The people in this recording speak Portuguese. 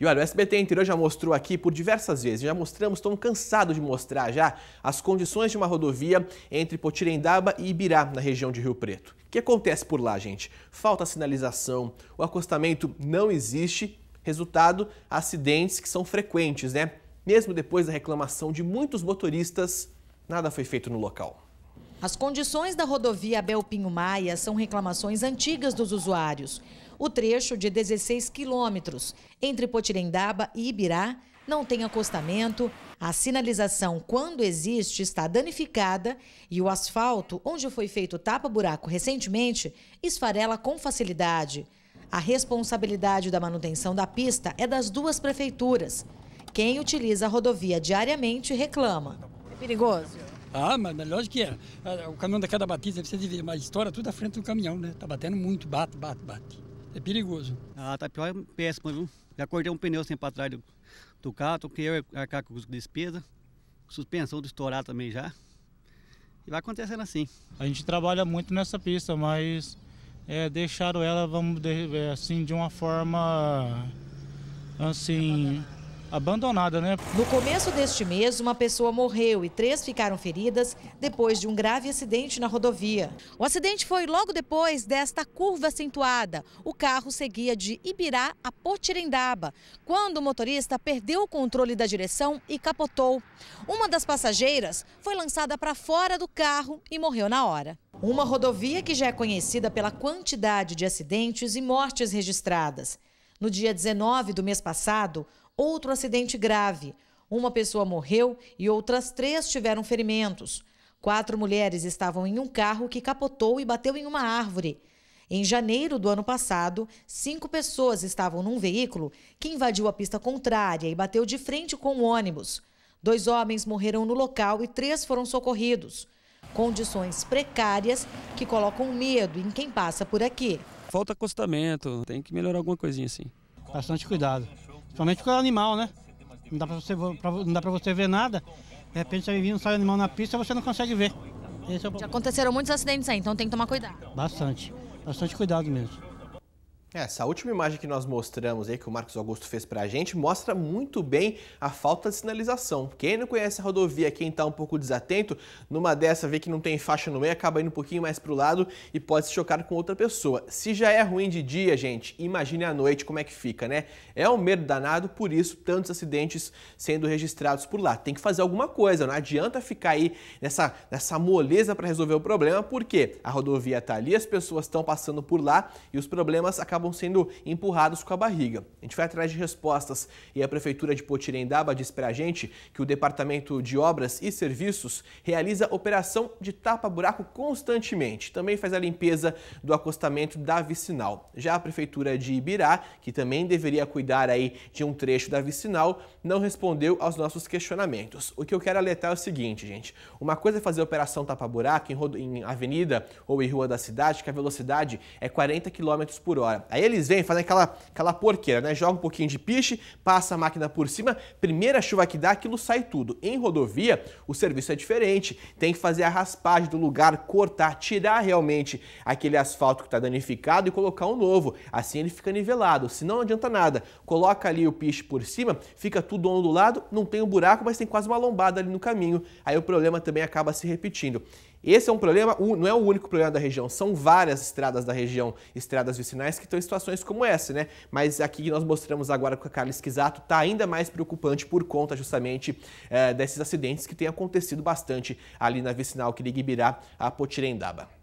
E olha, o SBT Interior já mostrou aqui por diversas vezes, já mostramos, estamos cansados de mostrar já as condições de uma rodovia entre Potirendaba e Ibirá, na região de Rio Preto. O que acontece por lá, gente? Falta sinalização, o acostamento não existe, resultado, acidentes que são frequentes, né? Mesmo depois da reclamação de muitos motoristas, nada foi feito no local. As condições da rodovia Abel Pinho Maia são reclamações antigas dos usuários. O trecho de 16 quilômetros entre Potirendaba e Ibirá não tem acostamento, a sinalização, quando existe, está danificada e o asfalto, onde foi feito tapa-buraco recentemente, esfarela com facilidade. A responsabilidade da manutenção da pista é das duas prefeituras. Quem utiliza a rodovia diariamente reclama. É perigoso? Ah, mas melhor que é. Ah, o caminhão da cada batida, você vê, mas estoura tudo à frente do caminhão, né? Tá batendo muito, bate, bate, bate. É perigoso. A ah, tá pior, é péssima, viu? Já cortei um pneu sem assim para trás do, do carro, tô querendo arcar com despesa, suspensão do estourar também já. E vai acontecendo assim. A gente trabalha muito nessa pista, mas é, deixaram ela, vamos é, assim, de uma forma assim abandonada, né? No começo deste mês, uma pessoa morreu e três ficaram feridas depois de um grave acidente na rodovia. O acidente foi logo depois desta curva acentuada. O carro seguia de Ibirá a Potirendaba, quando o motorista perdeu o controle da direção e capotou. Uma das passageiras foi lançada para fora do carro e morreu na hora. Uma rodovia que já é conhecida pela quantidade de acidentes e mortes registradas. No dia 19 do mês passado, outro acidente grave. Uma pessoa morreu e outras três tiveram ferimentos. Quatro mulheres estavam em um carro que capotou e bateu em uma árvore. Em janeiro do ano passado, cinco pessoas estavam num veículo que invadiu a pista contrária e bateu de frente com o um ônibus. Dois homens morreram no local e três foram socorridos. Condições precárias que colocam medo em quem passa por aqui. Falta acostamento, tem que melhorar alguma coisinha assim. Bastante cuidado. Principalmente com é o animal, né? Não dá pra você, pra, não dá pra você ver nada. De repente você vindo sai animal na pista você não consegue ver. É Já aconteceram muitos acidentes aí, então tem que tomar cuidado. Bastante. Bastante cuidado mesmo. É, essa última imagem que nós mostramos aí, que o Marcos Augusto fez pra gente, mostra muito bem a falta de sinalização. Quem não conhece a rodovia, quem tá um pouco desatento, numa dessa vê que não tem faixa no meio, acaba indo um pouquinho mais pro lado e pode se chocar com outra pessoa. Se já é ruim de dia, gente, imagine à noite como é que fica, né? É um medo danado, por isso tantos acidentes sendo registrados por lá. Tem que fazer alguma coisa, não adianta ficar aí nessa, nessa moleza para resolver o problema, porque a rodovia tá ali, as pessoas estão passando por lá e os problemas acabam acabam sendo empurrados com a barriga. A gente vai atrás de respostas e a Prefeitura de Potirendaba diz para a gente que o Departamento de Obras e Serviços realiza operação de tapa-buraco constantemente. Também faz a limpeza do acostamento da vicinal. Já a Prefeitura de Ibirá, que também deveria cuidar aí de um trecho da vicinal, não respondeu aos nossos questionamentos. O que eu quero alertar é o seguinte, gente. Uma coisa é fazer operação tapa-buraco em, em avenida ou em rua da cidade, que a velocidade é 40 km por hora. Aí eles vêm fazem aquela, aquela porqueira, né? Joga um pouquinho de piche, passa a máquina por cima, primeira chuva que dá, aquilo sai tudo. Em rodovia, o serviço é diferente. Tem que fazer a raspagem do lugar, cortar, tirar realmente aquele asfalto que está danificado e colocar um novo. Assim ele fica nivelado, Se não adianta nada. Coloca ali o piche por cima, fica tudo ondulado, não tem um buraco, mas tem quase uma lombada ali no caminho. Aí o problema também acaba se repetindo. Esse é um problema, não é o único problema da região, são várias estradas da região, estradas vicinais, que estão em situações como essa, né? Mas aqui nós mostramos agora com a Carla Esquisato está ainda mais preocupante por conta justamente é, desses acidentes que têm acontecido bastante ali na vicinal Ibirá a Potirendaba.